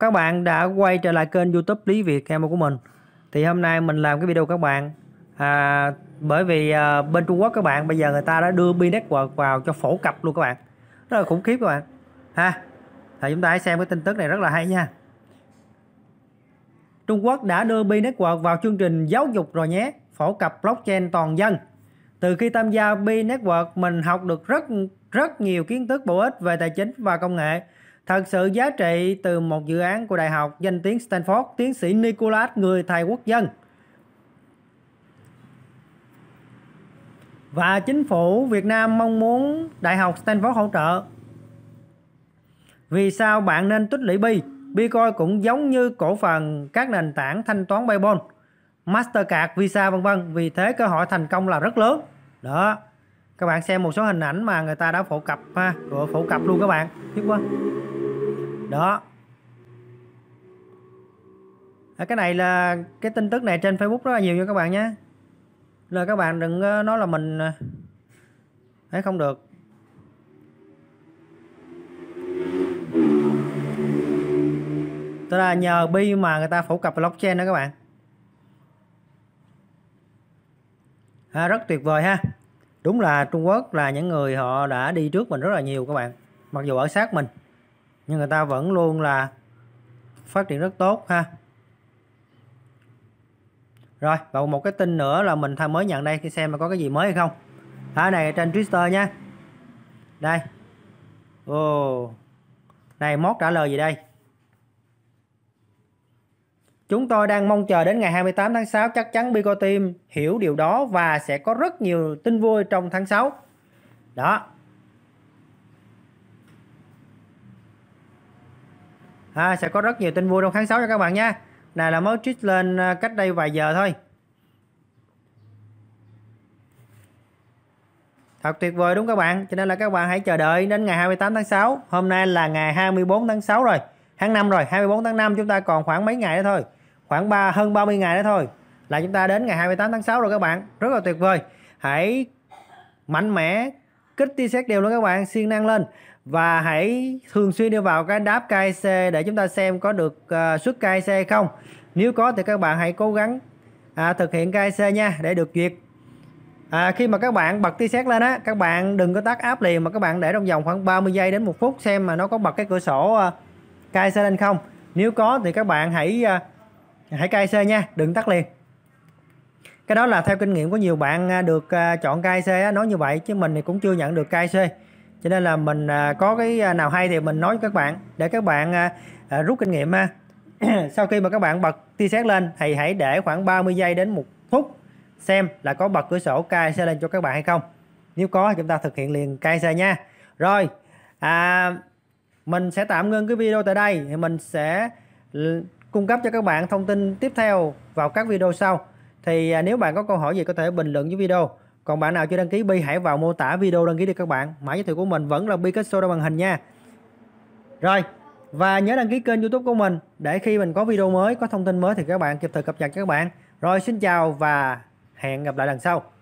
các bạn đã quay trở lại kênh youtube Lý Việt em của mình thì hôm nay mình làm cái video các bạn à, bởi vì à, bên Trung Quốc các bạn bây giờ người ta đã đưa B-Network vào cho phổ cập luôn các bạn rất là khủng khiếp các bạn ha thì chúng ta hãy xem cái tin tức này rất là hay nha Trung Quốc đã đưa B-Network vào chương trình giáo dục rồi nhé phổ cập blockchain toàn dân từ khi tham gia B-Network mình học được rất rất nhiều kiến thức bổ ích về tài chính và công nghệ Thật sự giá trị từ một dự án của Đại học danh tiếng Stanford, tiến sĩ Nicholas, người thầy quốc dân. Và chính phủ Việt Nam mong muốn Đại học Stanford hỗ trợ. Vì sao bạn nên tích lũy Bi? Bitcoin cũng giống như cổ phần các nền tảng thanh toán PayPal, Mastercard, Visa vân vân, vì thế cơ hội thành công là rất lớn. Đó các bạn xem một số hình ảnh mà người ta đã phổ cập ha rồi phổ cập luôn các bạn thiết quá đó à, cái này là cái tin tức này trên Facebook rất là nhiều nha các bạn nhé là các bạn đừng ờ, nói là mình ờ, ấy không được tức là nhờ bi mà người ta phổ cập blockchain đó các bạn à, rất tuyệt vời ha đúng là Trung Quốc là những người họ đã đi trước mình rất là nhiều các bạn mặc dù ở sát mình nhưng người ta vẫn luôn là phát triển rất tốt ha rồi và một cái tin nữa là mình tham mới nhận đây khi xem là có cái gì mới hay không ở này trên Twitter nha đây ồ này mốt trả lời gì đây Chúng tôi đang mong chờ đến ngày 28 tháng 6 chắc chắn Bico Team hiểu điều đó và sẽ có rất nhiều tin vui trong tháng 6. Đó. À, sẽ có rất nhiều tin vui trong tháng 6 cho các bạn nha. Này là mới trích lên à, cách đây vài giờ thôi. Thật tuyệt vời đúng các bạn. Cho nên là các bạn hãy chờ đợi đến ngày 28 tháng 6. Hôm nay là ngày 24 tháng 6 rồi. Tháng 5 rồi. 24 tháng 5 chúng ta còn khoảng mấy ngày nữa thôi khoảng 3 hơn 30 ngày nữa thôi là chúng ta đến ngày 28 tháng 6 rồi các bạn rất là tuyệt vời hãy mạnh mẽ kích tia xét đều luôn các bạn siêng năng lên và hãy thường xuyên đi vào cái đáp KIC để chúng ta xem có được uh, ờ, xuất KIC không nếu có thì các bạn hãy cố gắng à, thực hiện KIC nha để được duyệt à, khi mà các bạn bật tia xét lên á các bạn đừng có tắt áp liền mà các bạn để trong vòng khoảng 30 giây đến một phút xem mà nó có bật cái cửa sổ uh, ờ, KIC lên không nếu có thì các bạn hãy uh, hãy cai c nha đừng tắt liền cái đó là theo kinh nghiệm của nhiều bạn à, được à, chọn cai c nói như vậy chứ mình thì cũng chưa nhận được cai c cho nên là mình à, có cái nào hay thì mình nói với các bạn để các bạn rút kinh nghiệm ha sau khi mà các bạn bật tia sét lên thì hãy để khoảng 30 giây đến một phút xem là có bật cửa sổ KC lên cho các bạn hay không nếu có thì chúng ta thực hiện liền KC nha rồi à, mình sẽ tạm ngưng cái video tại đây thì mình sẽ cung cấp cho các bạn thông tin tiếp theo vào các video sau. Thì à, nếu bạn có câu hỏi gì có thể bình luận dưới video. Còn bạn nào chưa đăng ký Bi hãy vào mô tả video đăng ký đi các bạn. Mã giới thiệu của mình vẫn là Bi Kết Show màn hình nha. Rồi, và nhớ đăng ký kênh youtube của mình để khi mình có video mới, có thông tin mới thì các bạn kịp thời cập nhật các bạn. Rồi xin chào và hẹn gặp lại lần sau.